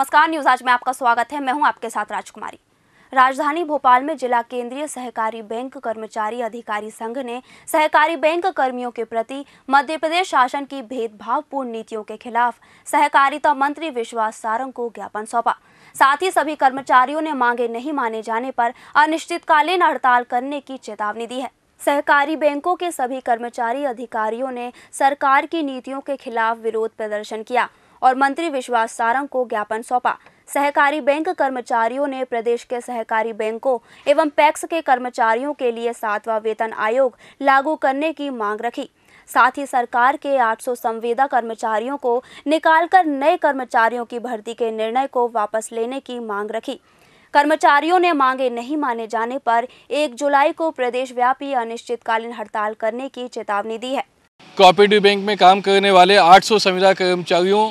नमस्कार न्यूज आज में आपका स्वागत है मैं हूं आपके साथ राजकुमारी राजधानी भोपाल में जिला केंद्रीय सहकारी बैंक कर्मचारी अधिकारी संघ ने सहकारी बैंक कर्मियों के प्रति मध्य प्रदेश शासन की भेदभावपूर्ण नीतियों के खिलाफ सहकारिता मंत्री विश्वास सारंग को ज्ञापन सौंपा साथ ही सभी कर्मचारियों ने मांगे नहीं माने जाने पर अनिश्चितकालीन हड़ताल करने की चेतावनी दी है सहकारी बैंकों के सभी कर्मचारी अधिकारियों ने सरकार की नीतियों के खिलाफ विरोध प्रदर्शन किया और मंत्री विश्वास सारंग को ज्ञापन सौंपा सहकारी बैंक कर्मचारियों ने प्रदेश के सहकारी बैंकों एवं पैक्स के कर्मचारियों के लिए सातवां वेतन आयोग लागू करने की मांग रखी साथ ही सरकार के 800 संवेदा कर्मचारियों को निकालकर नए कर्मचारियों की भर्ती के निर्णय को वापस लेने की मांग रखी कर्मचारियों ने मांगे नहीं माने जाने पर 1 जुलाई को प्रदेश व्यापी अनिश्चितकालीन हड़ताल करने की चेतावनी दी है कोऑपरेटिव बैंक में काम करने वाले 800 संविदा कर्मचारियों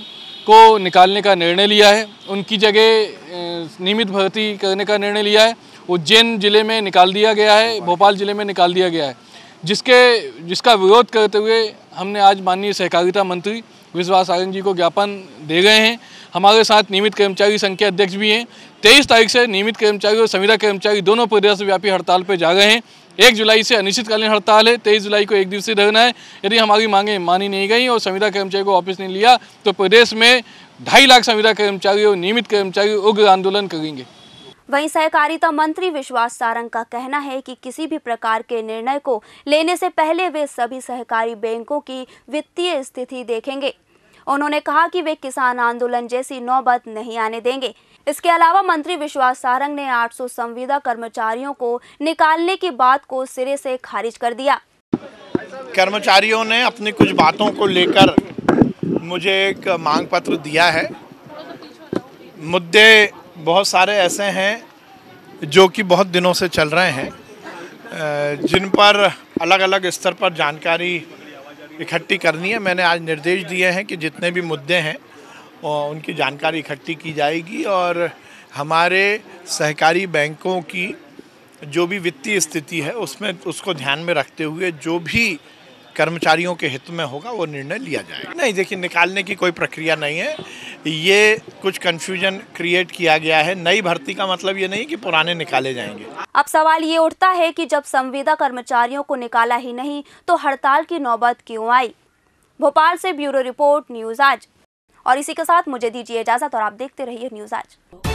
को निकालने का निर्णय लिया है उनकी जगह नियमित भर्ती करने का निर्णय लिया है उज्जैन जिले में निकाल दिया गया है भोपाल जिले में निकाल दिया गया है जिसके जिसका विरोध करते हुए हमने आज माननीय सहकारिता मंत्री विश्वास सारंग जी को ज्ञापन दे गए हैं हमारे साथ नियमित कर्मचारी संघ के अध्यक्ष भी हैं तेईस तारीख से नियमित कर्मचारी और संविदा कर्मचारी दोनों प्रदेशव्यापी हड़ताल पर जा रहे हैं एक जुलाई से अनिश्चितकालीन हड़ताल है तेईस जुलाई को एक दिवसीय धरना है यदि हमारी मांगे मानी नहीं गई और संविदा कर्मचारी को वापस नहीं लिया तो प्रदेश में ढाई लाख संविदा कर्मचारी और नियमित कर्मचारी उग्र आंदोलन करेंगे वहीं सहकारिता मंत्री विश्वास सारंग का कहना है कि किसी भी प्रकार के निर्णय को लेने से पहले वे सभी सहकारी बैंकों की वित्तीय स्थिति देखेंगे उन्होंने कहा कि वे किसान आंदोलन जैसी नौबत नहीं आने देंगे इसके अलावा मंत्री विश्वास सारंग ने 800 संविदा कर्मचारियों को निकालने की बात को सिरे से खारिज कर दिया कर्मचारियों ने अपनी कुछ बातों को लेकर मुझे एक मांग पत्र दिया है मुद्दे बहुत सारे ऐसे हैं जो कि बहुत दिनों से चल रहे हैं जिन पर अलग अलग स्तर पर जानकारी इकट्ठी करनी है मैंने आज निर्देश दिए हैं कि जितने भी मुद्दे हैं उनकी जानकारी इकट्ठी की जाएगी और हमारे सहकारी बैंकों की जो भी वित्तीय स्थिति है उसमें उसको ध्यान में रखते हुए जो भी कर्मचारियों के हित में होगा वो निर्णय लिया जाएगा नहीं देखिए निकालने की कोई प्रक्रिया नहीं है ये कुछ कन्फ्यूजन क्रिएट किया गया है नई भर्ती का मतलब ये नहीं कि पुराने निकाले जाएंगे अब सवाल ये उठता है कि जब संविदा कर्मचारियों को निकाला ही नहीं तो हड़ताल की नौबत क्यों आई भोपाल से ब्यूरो रिपोर्ट न्यूज आज और इसी के साथ मुझे दीजिए इजाजत और आप देखते रहिए न्यूज आज